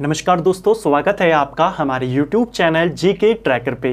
नमस्कार दोस्तों स्वागत है आपका हमारे YouTube चैनल जी के ट्रैकर पे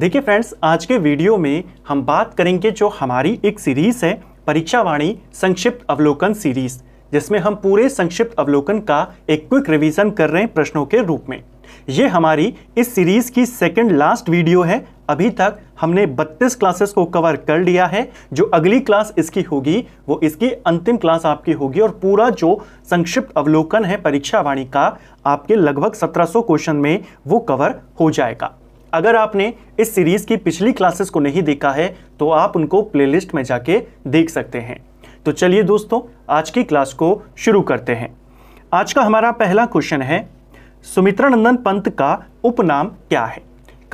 देखिए फ्रेंड्स आज के वीडियो में हम बात करेंगे जो हमारी एक सीरीज़ है परीक्षा वाणी संक्षिप्त अवलोकन सीरीज़ जिसमें हम पूरे संक्षिप्त अवलोकन का एक क्विक रिवीजन कर रहे हैं प्रश्नों के रूप में ये हमारी इस सीरीज़ की सेकंड लास्ट वीडियो है अभी तक हमने 32 क्लासेस को कवर कर लिया है जो अगली क्लास इसकी होगी वो इसकी अंतिम क्लास आपकी होगी और पूरा जो संक्षिप्त अवलोकन है परीक्षा वाणी का आपके लगभग 1700 क्वेश्चन में वो कवर हो जाएगा अगर आपने इस सीरीज़ की पिछली क्लासेस को नहीं देखा है तो आप उनको प्लेलिस्ट में जाके देख सकते हैं तो चलिए दोस्तों आज की क्लास को शुरू करते हैं आज का हमारा पहला क्वेश्चन है सुमित्रा नंदन पंत का उपनाम क्या है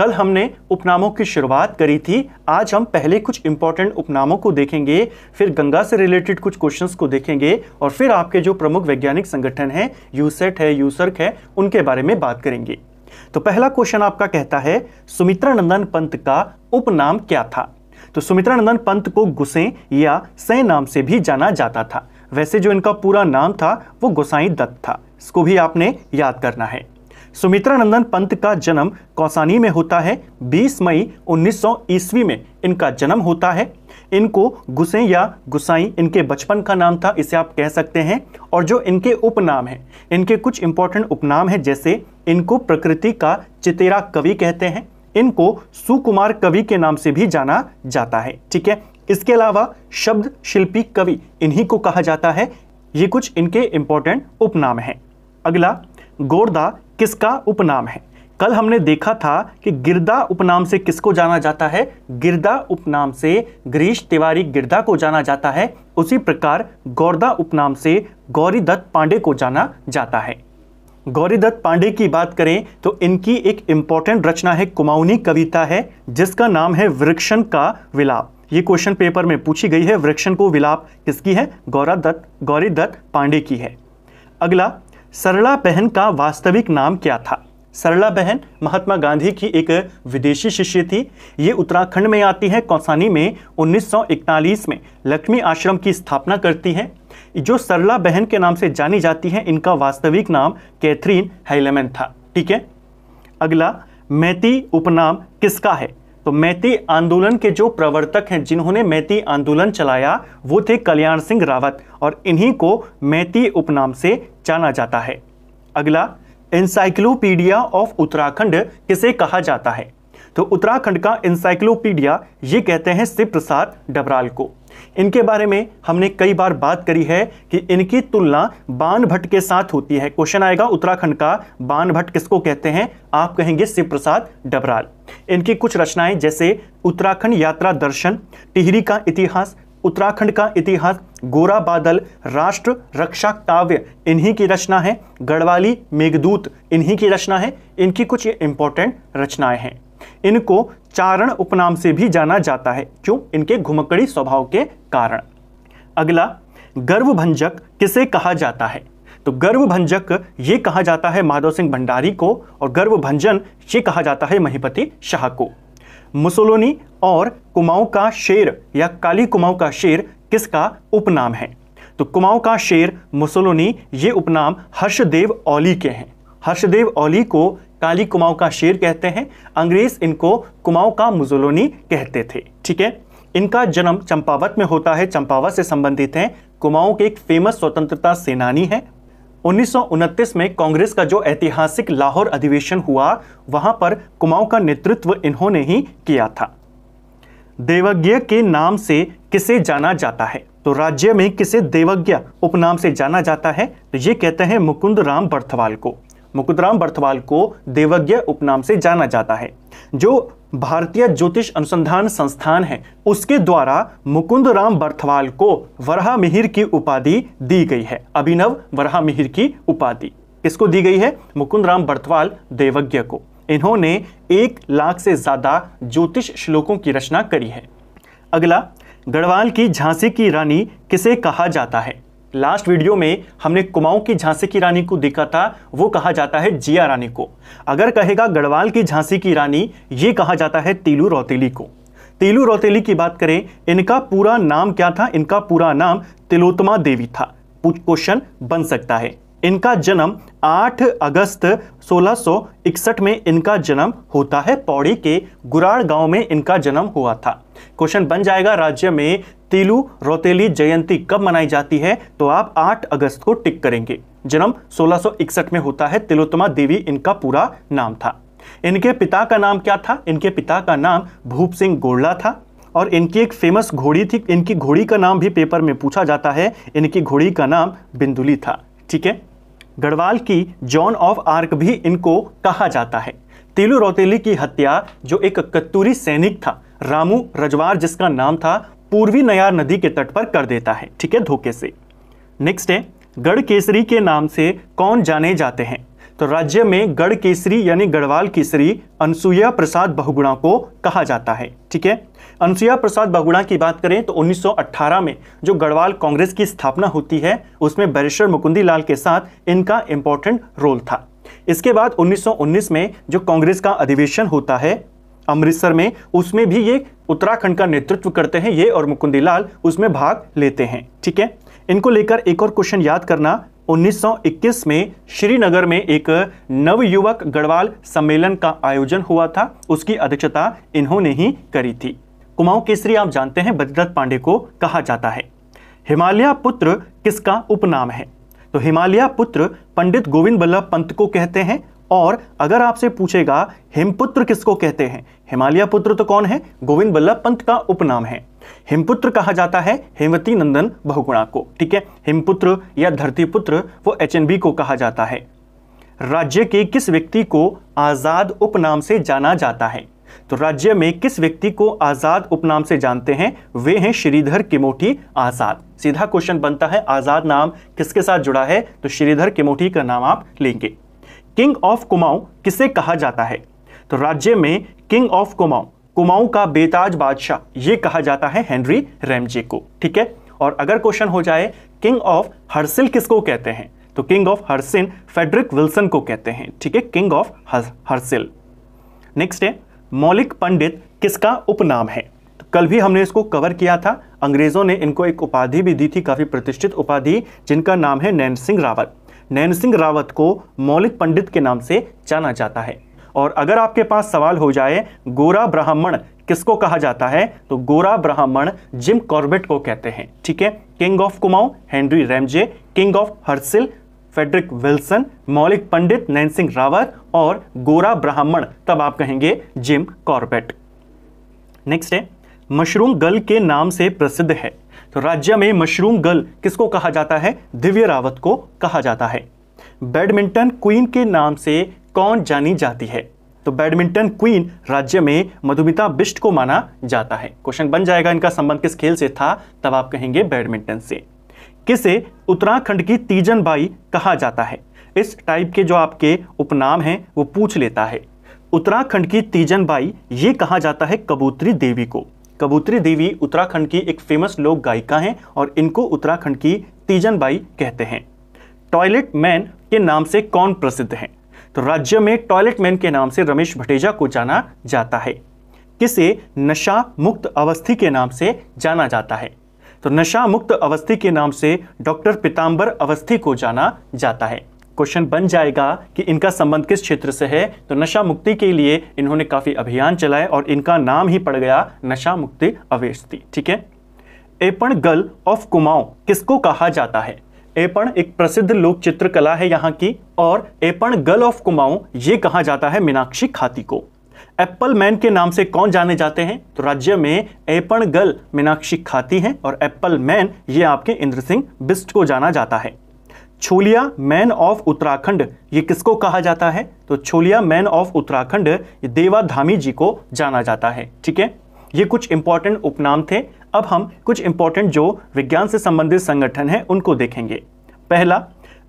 कल हमने उपनामों की शुरुआत करी थी आज हम पहले कुछ इंपॉर्टेंट उपनामों को देखेंगे फिर गंगा से रिलेटेड कुछ क्वेश्चंस को देखेंगे और फिर आपके जो प्रमुख वैज्ञानिक संगठन हैं यूसेट है यूसर्क है उनके बारे में बात करेंगे तो पहला क्वेश्चन आपका कहता है सुमित्रा नंदन पंत का उपनाम क्या था तो सुमित्रा नंदन पंत को गुसें या सह नाम से भी जाना जाता था वैसे जो इनका पूरा नाम था वो गोसाई दत्त था इसको भी आपने याद करना है सुमित्रानंदन पंत का जन्म कौसानी में होता है 20 मई 1900 ईस्वी में इनका जन्म होता है इनको गुसे या गुसाई इनके बचपन का नाम था इसे आप कह सकते हैं और जो इनके उपनाम हैं इनके कुछ इंपॉर्टेंट उपनाम हैं जैसे इनको प्रकृति का चितेरा कवि कहते हैं इनको सुकुमार कवि के नाम से भी जाना जाता है ठीक है इसके अलावा शब्द शिल्पी कवि इन्हीं को कहा जाता है ये कुछ इनके इंपॉर्टेंट उपनाम हैं अगला गोरदा किसका उपनाम है कल हमने देखा था कि गिरदा उपनाम से किसको जाना जाता है गिरदा उपनाम से गिरीश तिवारी गिरदा को जाना जाता है उसी प्रकार गौरदा उपनाम से गौरी दत्त पांडे को जाना जाता है गौरी दत्त पांडे की बात करें तो इनकी एक इम्पॉर्टेंट रचना है कुमाऊनी कविता है जिसका नाम है वृक्षण का विलाप ये क्वेश्चन पेपर में पूछी गई है वृक्षण को विलाप किसकी है गौरा दत्त गौरी दत्त पांडे की है अगला सरला बहन का वास्तविक नाम क्या था सरला बहन महात्मा गांधी की एक विदेशी शिष्य थी ये उत्तराखंड में आती है कौसानी में 1941 में लक्ष्मी आश्रम की स्थापना करती हैं जो सरला बहन के नाम से जानी जाती हैं इनका वास्तविक नाम कैथरीन हेलेमन था ठीक है अगला मैती उपनाम किसका है तो मैती आंदोलन के जो प्रवर्तक हैं जिन्होंने मैती आंदोलन चलाया वो थे कल्याण सिंह रावत और इन्हीं को मैती उपनाम से जाना जाता है अगला इंसाइक्लोपीडिया ऑफ उत्तराखंड किसे कहा जाता है तो उत्तराखंड का इंसाइक्लोपीडिया ये कहते हैं शिव प्रसाद डबराल को इनके बारे में हमने कई बार बात करी है कि इनकी तुलना बान भट्ट के साथ होती है क्वेश्चन आएगा उत्तराखंड का बान भट्ट किसको कहते हैं आप कहेंगे शिव प्रसाद डबराल इनकी कुछ रचनाएं जैसे उत्तराखंड यात्रा दर्शन टिहरी का इतिहास उत्तराखंड का इतिहास गोरा बादल राष्ट्र रक्षा काव्य इन्हीं की रचना है गढ़वाली मेघदूत इन्हीं की रचना है इनकी कुछ ये इंपॉर्टेंट रचनाएं हैं इनको चारण उपनाम से भी जाना जाता है क्यों इनके घुमकड़ी स्वभाव के कारण अगला गर्वभंजक किसे कहा जाता है तो गर्वभंजक ये कहा जाता है माधव सिंह भंडारी को और गर्वभंजन ये कहा जाता है महीपति शाह को मुसोलोनी और कुमाऊं का शेर या काली कुमाऊं का शेर किसका उपनाम है तो कुमाऊं का शेर मुसोलोनी ये उपनाम हर्षदेव ओली के हैं हर्षदेव ओली को काली कुमाऊं का शेर कहते हैं अंग्रेज इनको कुमाऊं का मुसोलोनी कहते थे ठीक है इनका जन्म चंपावत में होता है चंपावत से संबंधित हैं कुमाऊं के एक फेमस स्वतंत्रता सेनानी हैं उन्नीस में कांग्रेस का जो ऐतिहासिक लाहौर अधिवेशन हुआ वहां पर कुमाऊं का नेतृत्व इन्होंने ही किया था देवज्ञ के नाम से किसे जाना जाता है तो राज्य में किसे देवज्ञ उपनाम से जाना जाता है तो ये कहते हैं मुकुंद राम बर्थवाल को मुकुदराम बर्थवाल को देवज्ञ उपनाम से जाना जाता है जो भारतीय ज्योतिष अनुसंधान संस्थान है उसके द्वारा मुकुंद राम बर्थवाल को वरहा मिहिर की उपाधि दी गई है अभिनव वरहा मिहिर की उपाधि किसको दी गई है मुकुंद राम बर्थवाल देवज्ञ को इन्होंने एक लाख से ज़्यादा ज्योतिष श्लोकों की रचना करी है अगला गढ़वाल की झांसी की रानी किसे कहा जाता है लास्ट वीडियो में हमने कुमाऊं की झांसी की रानी को देखा था वो कहा जाता है जिया रानी को अगर कहेगा गढ़वाल की झांसी की रानी ये कहा जाता है तीलू रौतेली को तीलू रौतेली की बात करें इनका पूरा नाम क्या था इनका पूरा नाम तिलोत्मा देवी था क्वेश्चन बन सकता है इनका जन्म 8 अगस्त 1661 में इनका जन्म होता है पौड़ी के गुराड़ गांव में इनका जन्म हुआ था क्वेश्चन बन जाएगा राज्य में तिलु रोतेली जयंती कब मनाई जाती है तो आप 8 अगस्त को टिक करेंगे जन्म 1661 में होता है तिलोत्तमा देवी इनका पूरा नाम था इनके पिता का नाम क्या था इनके पिता का नाम भूप सिंह गोड़ला था और इनकी एक फेमस घोड़ी थी इनकी घोड़ी का नाम भी पेपर में पूछा जाता है इनकी घोड़ी का नाम बिंदुली था ठीक है गढ़वाल की जॉन ऑफ आर्क भी इनको कहा जाता है तिलु रौतेली की हत्या जो एक कत्तूरी सैनिक था रामू रजवार जिसका नाम था पूर्वी नयार नदी के तट पर कर देता है ठीक है धोखे से नेक्स्ट है गढ़ केसरी के नाम से कौन जाने जाते हैं तो राज्य में गढ़ केसरी यानी गढ़वाल केसरी अनुसुईया प्रसाद बहुगुणा को कहा जाता है ठीक है अनुसुईया प्रसाद बहुगुणा की बात करें तो 1918 में जो गढ़वाल कांग्रेस की स्थापना होती है उसमें बैरिस्टर मुकुंदी लाल के साथ इनका इंपॉर्टेंट रोल था इसके बाद 1919 में जो कांग्रेस का अधिवेशन होता है अमृतसर में उसमें भी ये उत्तराखंड का नेतृत्व करते हैं ये और मुकुंदीलाल उसमें भाग लेते हैं ठीक है इनको लेकर एक और क्वेश्चन याद करना 1921 में श्रीनगर में एक नवयुवक गढ़वाल सम्मेलन का आयोजन हुआ था उसकी अध्यक्षता इन्होंने ही करी थी कुमाऊं केसरी आप जानते हैं बद्रदत्त पांडे को कहा जाता है हिमालय पुत्र किसका उपनाम है तो हिमालय पुत्र पंडित गोविंद बल्लभ पंत को कहते हैं और अगर आपसे पूछेगा हिमपुत्र किसको कहते हैं हिमालय पुत्र तो कौन है गोविंद बल्लभ पंत का उपनाम है हिमपुत्र कहा जाता है हेमवती नंदन बहुगुणा को ठीक है हिमपुत्र या पुत्र वो एच को कहा जाता है राज्य के किस व्यक्ति को आज़ाद उपनाम से जाना जाता है तो राज्य में किस व्यक्ति को आज़ाद उपनाम से जानते हैं वे हैं श्रीधर किमोठी आज़ाद सीधा क्वेश्चन बनता है आज़ाद नाम किसके साथ जुड़ा है तो श्रीधर किमोठी का नाम आप लेंगे किंग ऑफ कुमाऊं किसे कहा जाता है तो राज्य में किंग ऑफ कुमाऊं कुमाऊं का बेताज बादशाह ये कहा जाता है हेनरी रेमजे को ठीक है और अगर क्वेश्चन हो जाए किंग ऑफ हर्सिल किसको कहते हैं तो king of Harsil Frederick Wilson को कहते हैं ठीक है किंग ऑफ हर्सिल नेक्स्ट है मौलिक पंडित किसका उपनाम है तो कल भी हमने इसको कवर किया था अंग्रेजों ने इनको एक उपाधि भी दी थी काफ़ी प्रतिष्ठित उपाधि जिनका नाम है नैन सिंह रावत नैन सिंह रावत को मौलिक पंडित के नाम से जाना जाता है और अगर आपके पास सवाल हो जाए गोरा ब्राह्मण किसको कहा जाता है तो गोरा ब्राह्मण जिम कॉर्बेट को कहते हैं ठीक है king of Kumaon Henry Ramsay king of Harsil Frederick Wilson मौलिक पंडित नैन सिंह रावत और गोरा ब्राह्मण तब आप कहेंगे जिम कॉर्बेट नेक्स्ट है मशरूम गल के नाम से प्रसिद्ध है तो राज्य में मशरूम गर्ल किसको कहा जाता है दिव्य रावत को कहा जाता है बैडमिंटन क्वीन के नाम से कौन जानी जाती है तो बैडमिंटन क्वीन राज्य में मधुमिता बिष्ट को माना जाता है क्वेश्चन बन जाएगा इनका संबंध किस खेल से था तब आप कहेंगे बैडमिंटन से किसे उत्तराखंड की तीजन बाई कहा जाता है इस टाइप के जो आपके उपनाम हैं वो पूछ लेता है उत्तराखंड की तीजन बाई ये कहा जाता है कबूतरी देवी को कबूतरी देवी उत्तराखंड की एक फेमस लोक गायिका हैं और इनको उत्तराखंड की तीजन बाई कहते हैं टॉयलेट मैन के नाम से कौन प्रसिद्ध हैं तो राज्य में टॉयलेट मैन के नाम से रमेश भटेजा को जाना जाता है किसे नशा मुक्त अवस्थी के नाम से जाना जाता है तो नशा मुक्त अवस्थी के नाम से डॉक्टर पिताम्बर अवस्थी को जाना जाता है क्वेश्चन बन जाएगा कि इनका संबंध किस क्षेत्र से है तो नशा मुक्ति के लिए इन्होंने काफ़ी अभियान चलाए और इनका नाम ही पड़ गया नशा मुक्ति अवेस्ती ठीक है एपण गल ऑफ कुमाऊं किसको कहा जाता है एपण एक प्रसिद्ध लोक चित्रकला है यहाँ की और एपण गल ऑफ कुमाऊं ये कहा जाता है मीनाक्षी खाती को एप्पल मैन के नाम से कौन जाने जाते हैं तो राज्य में एपण गल मीनाक्षी खाती हैं और एप्पल मैन ये आपके इंद्र सिंह बिस्ट को जाना जाता है छोलिया मैन ऑफ उत्तराखंड ये किसको कहा जाता है तो छोलिया मैन ऑफ उत्तराखंड देवाधामी जी को जाना जाता है ठीक है ये कुछ इंपॉर्टेंट उपनाम थे अब हम कुछ इंपॉर्टेंट जो विज्ञान से संबंधित संगठन है उनको देखेंगे पहला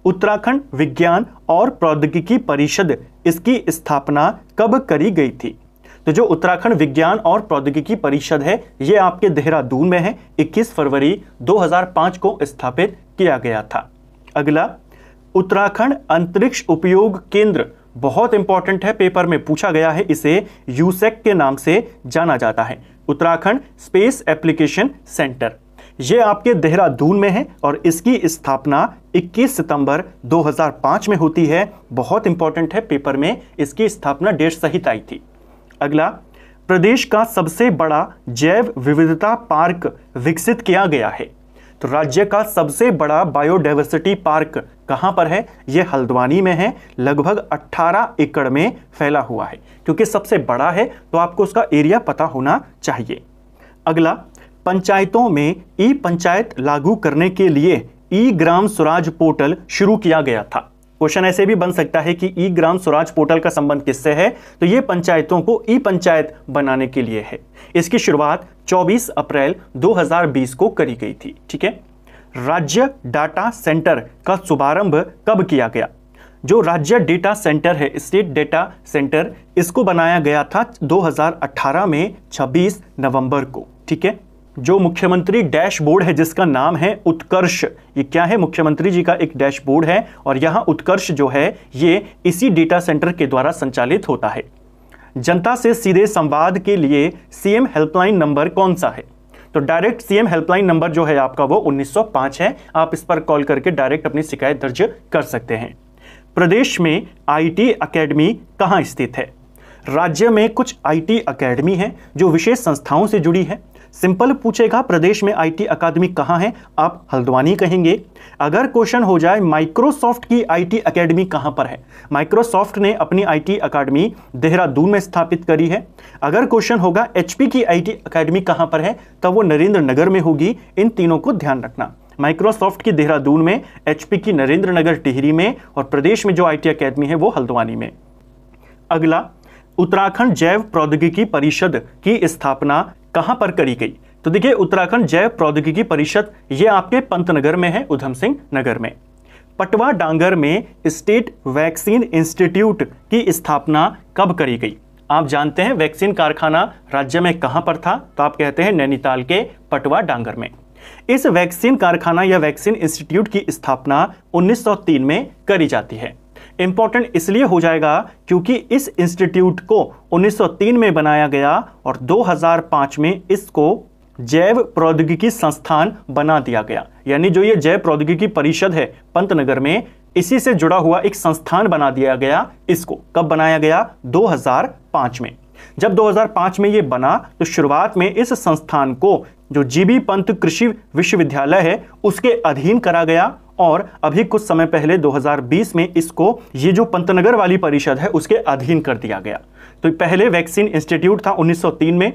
उत्तराखंड विज्ञान और प्रौद्योगिकी परिषद इसकी स्थापना कब करी गई थी तो जो उत्तराखंड विज्ञान और प्रौद्योगिकी परिषद है ये आपके देहरादून में है 21 फरवरी 2005 को स्थापित किया गया था अगला उत्तराखंड अंतरिक्ष उपयोग केंद्र बहुत इंपॉर्टेंट है पेपर में पूछा गया है इसे यूसेक e के नाम से जाना जाता है उत्तराखंड स्पेस एप्लीकेशन सेंटर यह आपके देहरादून में है और इसकी स्थापना 21 सितंबर 2005 में होती है बहुत इंपॉर्टेंट है पेपर में इसकी स्थापना डेट सहित आई थी अगला प्रदेश का सबसे बड़ा जैव विविधता पार्क विकसित किया गया है तो राज्य का सबसे बड़ा बायोडाइवर्सिटी पार्क कहाँ पर है यह हल्द्वानी में है लगभग 18 एकड़ में फैला हुआ है क्योंकि सबसे बड़ा है तो आपको उसका एरिया पता होना चाहिए अगला पंचायतों में ई पंचायत लागू करने के लिए ई ग्राम स्वराज पोर्टल शुरू किया गया था क्वेश्चन ऐसे भी बन सकता है कि ई ग्राम स्वराज पोर्टल का संबंध किससे है तो ये पंचायतों को ई पंचायत बनाने के लिए है इसकी शुरुआत 24 अप्रैल 2020 को करी गई थी ठीक है राज्य डाटा सेंटर का शुभारंभ कब किया गया जो राज्य डेटा सेंटर है स्टेट डेटा सेंटर इसको बनाया गया था 2018 में 26 नवंबर को ठीक है जो मुख्यमंत्री डैशबोर्ड है जिसका नाम है उत्कर्ष ये क्या है मुख्यमंत्री जी का एक डैशबोर्ड है और यहाँ उत्कर्ष जो है ये इसी डेटा सेंटर के द्वारा संचालित होता है जनता से सीधे संवाद के लिए सीएम हेल्पलाइन नंबर कौन सा है तो डायरेक्ट सीएम हेल्पलाइन नंबर जो है आपका वो 1905 है आप इस पर कॉल करके डायरेक्ट अपनी शिकायत दर्ज कर सकते हैं प्रदेश में आईटी एकेडमी कहाँ स्थित है राज्य में कुछ आईटी एकेडमी है जो विशेष संस्थाओं से जुड़ी है सिंपल पूछेगा प्रदेश में आईटी अकादमी कहाँ है आप हल्द्वानी कहेंगे अगर क्वेश्चन हो जाए माइक्रोसॉफ्ट की आईटी अकेडमी कहाँ पर है माइक्रोसॉफ्ट ने अपनी आईटी अकादमी देहरादून में स्थापित करी है अगर क्वेश्चन होगा एचपी की आईटी अकेडमी कहां पर है तब वो नरेंद्र नगर में होगी इन तीनों को ध्यान रखना माइक्रोसॉफ्ट की देहरादून में एचपी की नरेंद्र नगर टिहरी में और प्रदेश में जो आईटी अकेडमी है वो हल्द्वानी में अगला उत्तराखंड जैव प्रौद्योगिकी परिषद की स्थापना कहाँ पर करी गई तो देखिए उत्तराखंड जैव प्रौद्योगिकी परिषद ये आपके पंतनगर में है उधम सिंह नगर में पटवा डांगर में स्टेट वैक्सीन इंस्टीट्यूट की स्थापना कब करी गई आप जानते हैं वैक्सीन कारखाना राज्य में कहाँ पर था तो आप कहते हैं नैनीताल के पटवा डांगर में इस वैक्सीन कारखाना या वैक्सीन इंस्टीट्यूट की स्थापना 1903 में करी जाती है इंपॉर्टेंट इसलिए हो जाएगा क्योंकि इस इंस्टीट्यूट को 1903 में बनाया गया और 2005 में इसको जैव प्रौद्योगिकी संस्थान बना दिया गया यानी जो ये जैव प्रौद्योगिकी परिषद है पंतनगर में इसी से जुड़ा हुआ एक संस्थान बना दिया गया इसको कब बनाया गया 2005 में जब 2005 में ये बना तो शुरुआत में इस संस्थान को जो जीबी पंत कृषि विश्वविद्यालय है उसके अधीन करा गया और अभी कुछ समय पहले 2020 में इसको ये जो पंतनगर वाली परिषद है उसके अधीन कर दिया गया तो पहले वैक्सीन इंस्टीट्यूट था 1903 में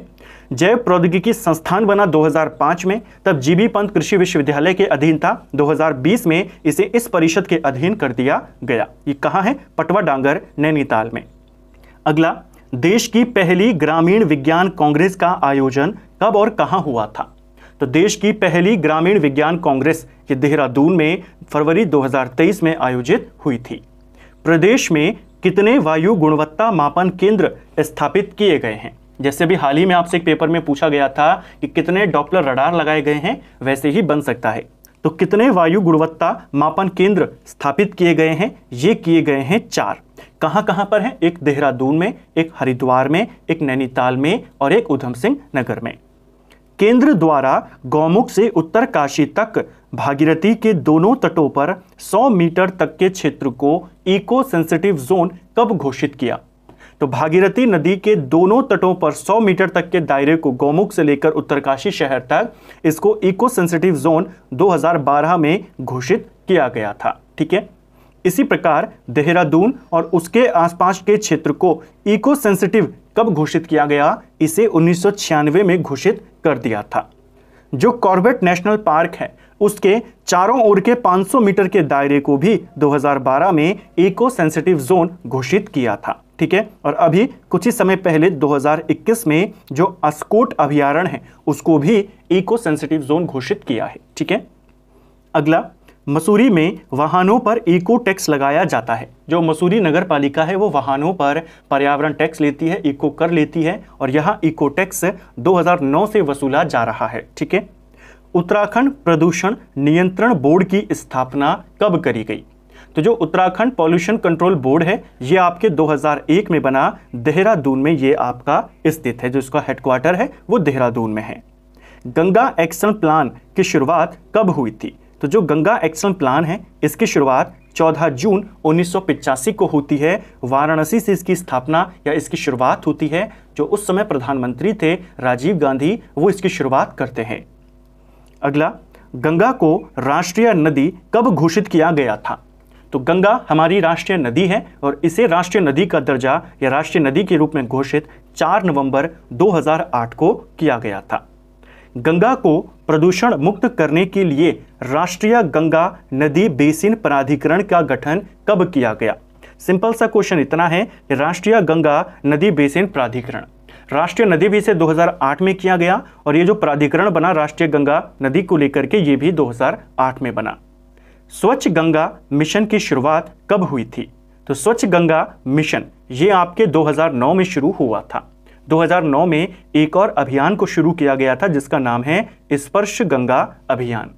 जैव प्रौद्योगिकी संस्थान बना 2005 में तब जीबी पंत कृषि विश्वविद्यालय के अधीन था 2020 में इसे इस परिषद के अधीन कर दिया गया ये कहाँ है पटवा डांगर नैनीताल में अगला देश की पहली ग्रामीण विज्ञान कांग्रेस का आयोजन कब और कहां हुआ था तो देश की पहली ग्रामीण विज्ञान कांग्रेस ये देहरादून में फरवरी 2023 में आयोजित हुई थी प्रदेश में कितने वायु गुणवत्ता मापन केंद्र स्थापित किए गए हैं जैसे अभी हाल ही में आपसे एक पेपर में पूछा गया था कि कितने डॉपलर रडार लगाए गए हैं वैसे ही बन सकता है तो कितने वायु गुणवत्ता मापन केंद्र स्थापित किए गए हैं ये किए गए हैं चार कहाँ कहाँ पर हैं एक देहरादून में एक हरिद्वार में एक नैनीताल में और एक उधम सिंह नगर में केंद्र द्वारा गौमुख से उत्तर काशी तक भागीरथी के दोनों तटों पर 100 मीटर तक के क्षेत्र को इको सेंसिटिव जोन कब घोषित किया तो भागीरथी नदी के दोनों तटों पर 100 मीटर तक के दायरे को गौमुख से लेकर उत्तरकाशी शहर तक इसको इको सेंसिटिव जोन 2012 में घोषित किया गया था ठीक है इसी प्रकार देहरादून और उसके आसपास के क्षेत्र को इको सेंसिटिव कब घोषित किया गया इसे उन्नीस में घोषित कर दिया था जो कॉर्बेट नेशनल पार्क है उसके चारों ओर के 500 मीटर के दायरे को भी 2012 में इको सेंसिटिव जोन घोषित किया था ठीक है और अभी कुछ ही समय पहले 2021 में जो अस्कोट अभ्यारण्य है उसको भी इको सेंसिटिव जोन घोषित किया है ठीक है अगला मसूरी में वाहनों पर इको टैक्स लगाया जाता है जो मसूरी नगर पालिका है वो वाहनों पर पर्यावरण टैक्स लेती है इको कर लेती है और यह इको टैक्स 2009 से वसूला जा रहा है ठीक है उत्तराखंड प्रदूषण नियंत्रण बोर्ड की स्थापना कब करी गई तो जो उत्तराखंड पॉल्यूशन कंट्रोल बोर्ड है ये आपके 2001 में बना देहरादून में ये आपका स्थित है जो इसका हेडक्वार्टर है वो देहरादून में है गंगा एक्शन प्लान की शुरुआत कब हुई थी तो जो गंगा एक्शन प्लान है इसकी शुरुआत 14 जून उन्नीस को होती है वाराणसी से इसकी स्थापना या इसकी शुरुआत होती है जो उस समय प्रधानमंत्री थे राजीव गांधी वो इसकी शुरुआत करते हैं अगला गंगा को राष्ट्रीय नदी कब घोषित किया गया था तो गंगा हमारी राष्ट्रीय नदी है और इसे राष्ट्रीय नदी का दर्जा या राष्ट्रीय नदी के रूप में घोषित 4 नवंबर 2008 को किया गया था गंगा को प्रदूषण मुक्त करने के लिए राष्ट्रीय गंगा नदी बेसिन प्राधिकरण का गठन कब किया गया सिंपल सा क्वेश्चन इतना है राष्ट्रीय गंगा नदी बेसिन प्राधिकरण राष्ट्रीय नदी भी इसे 2008 में किया गया और ये जो प्राधिकरण बना राष्ट्रीय गंगा नदी को लेकर के ये भी 2008 में बना स्वच्छ गंगा मिशन की शुरुआत कब हुई थी तो स्वच्छ गंगा मिशन ये आपके 2009 में शुरू हुआ था 2009 में एक और अभियान को शुरू किया गया था जिसका नाम है स्पर्श गंगा अभियान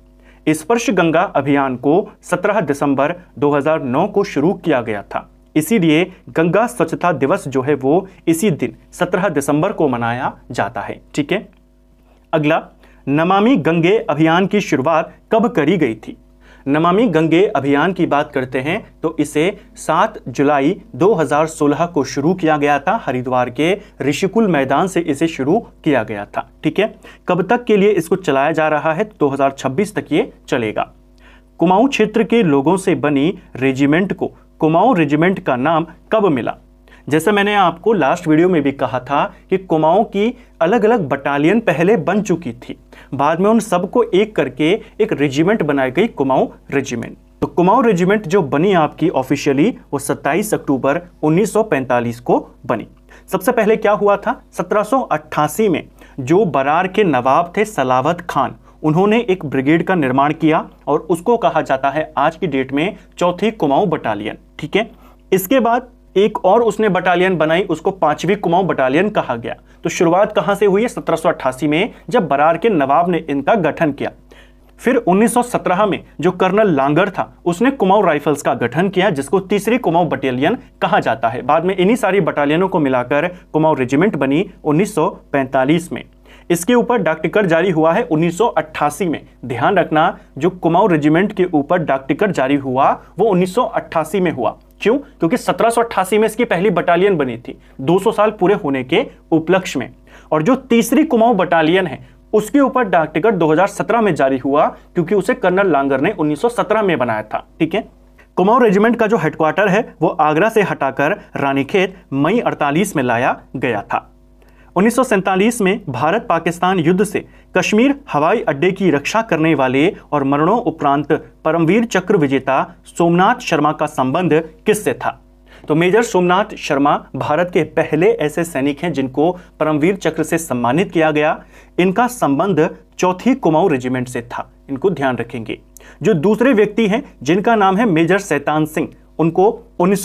स्पर्श गंगा अभियान को 17 दिसंबर 2009 को शुरू किया गया था इसीलिए गंगा स्वच्छता दिवस जो है वो इसी दिन 17 दिसंबर को मनाया जाता है ठीक है अगला नमामि गंगे अभियान की शुरुआत कब करी गई थी नमामि गंगे अभियान की बात करते हैं तो इसे 7 जुलाई 2016 को शुरू किया गया था हरिद्वार के ऋषिकुल मैदान से इसे शुरू किया गया था ठीक है कब तक के लिए इसको चलाया जा रहा है 2026 तक ये चलेगा कुमाऊं क्षेत्र के लोगों से बनी रेजिमेंट को कुमाऊं रेजिमेंट का नाम कब मिला जैसा मैंने आपको लास्ट वीडियो में भी कहा था कि कुमाऊं की अलग अलग बटालियन पहले बन चुकी थी बाद में उन सबको एक करके एक रेजिमेंट बनाई गई कुमाऊं रेजिमेंट तो कुमाऊं रेजिमेंट जो बनी आपकी ऑफिशियली वो 27 अक्टूबर 1945 को बनी सबसे पहले क्या हुआ था सत्रह में जो बरार के नवाब थे सलावत खान उन्होंने एक ब्रिगेड का निर्माण किया और उसको कहा जाता है आज की डेट में चौथी कुमाऊं बटालियन ठीक है इसके बाद एक और उसने बटालियन बनाई उसको पांचवी कुमाऊं बटालियन कहा गया तो शुरुआत कहां से हुई है 1788 में जब बरार के नवाब ने इनका गठन किया फिर 1917 में जो कर्नल लांगर था उसने कुमाऊं राइफल्स का गठन किया जिसको तीसरी कुमाऊं बटालियन कहा जाता है बाद में इन्हीं सारी बटालियनों को मिलाकर कुमाऊं रेजिमेंट बनी 1945 में इसके ऊपर डाक टिकट जारी हुआ है 1988 में ध्यान रखना जो कुमाऊं रेजिमेंट के ऊपर डाक टिकट जारी हुआ वो 1988 में हुआ क्यों क्योंकि सत्रह में इसकी पहली बटालियन बनी थी 200 साल पूरे होने के उपलक्ष्य में और जो तीसरी कुमाऊं बटालियन है उसके ऊपर डाक टिकट 2017 में जारी हुआ क्योंकि उसे कर्नल लांगर ने 1917 में बनाया था ठीक है कुमाऊं रेजिमेंट का जो हेडक्वार्टर है वो आगरा से हटाकर रानीखेत मई 48 में लाया गया था 1947 में भारत पाकिस्तान युद्ध से कश्मीर हवाई अड्डे की रक्षा करने वाले और मरणों उपरांत परमवीर चक्र विजेता सोमनाथ शर्मा का संबंध किससे था तो मेजर सोमनाथ शर्मा भारत के पहले ऐसे सैनिक हैं जिनको परमवीर चक्र से सम्मानित किया गया इनका संबंध चौथी कुमाऊं रेजिमेंट से था इनको ध्यान रखेंगे जो दूसरे व्यक्ति हैं जिनका नाम है मेजर सैतान सिंह उनको उन्नीस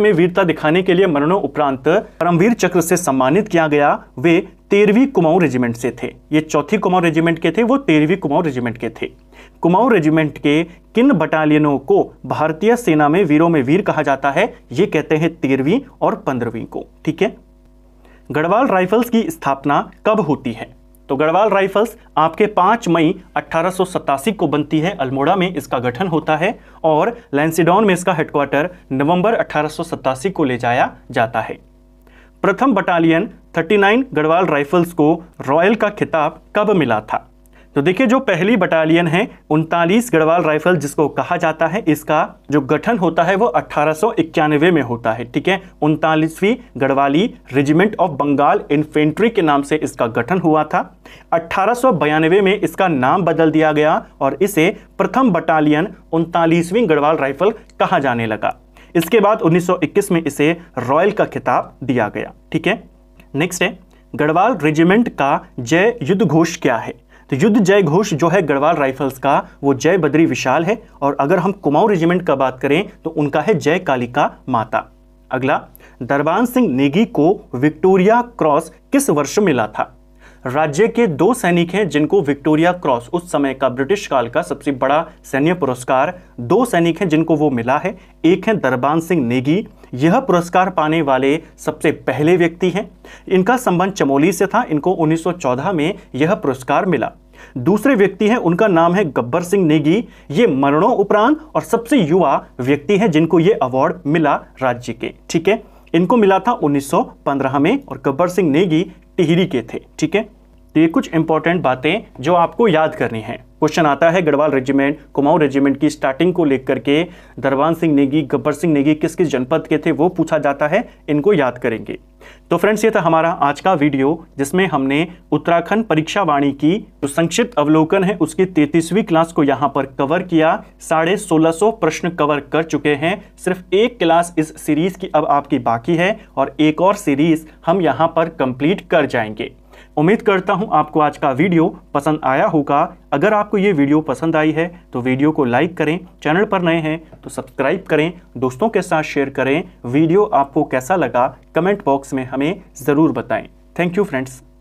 में वीरता दिखाने के लिए उपरांत परमवीर चक्र से सम्मानित किया गया वे तेरहवीं कुमाऊं रेजिमेंट से थे ये चौथी कुमाऊं रेजिमेंट के थे वो तेरहवीं कुमाऊं रेजिमेंट के थे कुमाऊं रेजिमेंट के किन बटालियनों को भारतीय सेना में वीरों में वीर कहा जाता है ये कहते हैं तेरहवीं और पंद्रहवीं को ठीक है गढ़वाल राइफल्स की स्थापना कब होती है तो गढ़वाल राइफल्स आपके 5 मई अट्ठारह को बनती है अल्मोड़ा में इसका गठन होता है और लैंसिडॉन में इसका हेडक्वार्टर नवंबर अट्ठारह को ले जाया जाता है प्रथम बटालियन 39 गढ़वाल राइफल्स को रॉयल का खिताब कब मिला था तो देखिए जो पहली बटालियन है उनतालीस गढ़वाल राइफल जिसको कहा जाता है इसका जो गठन होता है वो अट्ठारह में होता है ठीक है उनतालीसवीं Garhwali regiment of Bengal infantry के नाम से इसका गठन हुआ था अट्ठारह में इसका नाम बदल दिया गया और इसे प्रथम बटालियन उनतालीसवीं गढ़वाल राइफल कहा जाने लगा इसके बाद 1921 में इसे रॉयल का खिताब दिया गया ठीक है नेक्स्ट है गढ़वाल रेजिमेंट का जय युद्ध घोष क्या है तो युद्ध जय घोष जो है गढ़वाल राइफल्स का वो जय बद्री विशाल है और अगर हम कुमाऊं रेजिमेंट का बात करें तो उनका है जय कालिका माता अगला दरबान सिंह नेगी को विक्टोरिया क्रॉस किस वर्ष मिला था राज्य के दो सैनिक हैं जिनको विक्टोरिया क्रॉस उस समय का ब्रिटिश काल का सबसे बड़ा सैन्य पुरस्कार दो सैनिक हैं जिनको वो मिला है एक है दरबान सिंह नेगी यह पुरस्कार पाने वाले सबसे पहले व्यक्ति हैं इनका संबंध चमोली से था इनको 1914 में यह पुरस्कार मिला दूसरे व्यक्ति हैं उनका नाम है गब्बर सिंह नेगी ये उपरांत और सबसे युवा व्यक्ति हैं जिनको ये अवार्ड मिला राज्य के ठीक है इनको मिला था 1915 में और गब्बर सिंह नेगी टिहरी के थे ठीक है तो ये कुछ इंपॉर्टेंट बातें जो आपको याद करनी है क्वेश्चन आता है गढ़वाल रेजिमेंट कुमाऊं रेजिमेंट की स्टार्टिंग को लेकर के दरबान सिंह नेगी गब्बर सिंह नेगी किस किस जनपद के थे वो पूछा जाता है इनको याद करेंगे तो फ्रेंड्स ये था हमारा आज का वीडियो जिसमें हमने उत्तराखंड परीक्षा वाणी की जो संक्षिप्त अवलोकन है उसकी तैतीसवीं क्लास को यहाँ पर कवर किया साढ़े सोलह सौ प्रश्न कवर कर चुके हैं सिर्फ एक क्लास इस सीरीज की अब आपकी बाकी है और एक और सीरीज हम यहाँ पर कंप्लीट कर जाएंगे उम्मीद करता हूं आपको आज का वीडियो पसंद आया होगा अगर आपको ये वीडियो पसंद आई है तो वीडियो को लाइक करें चैनल पर नए हैं तो सब्सक्राइब करें दोस्तों के साथ शेयर करें वीडियो आपको कैसा लगा कमेंट बॉक्स में हमें ज़रूर बताएं थैंक यू फ्रेंड्स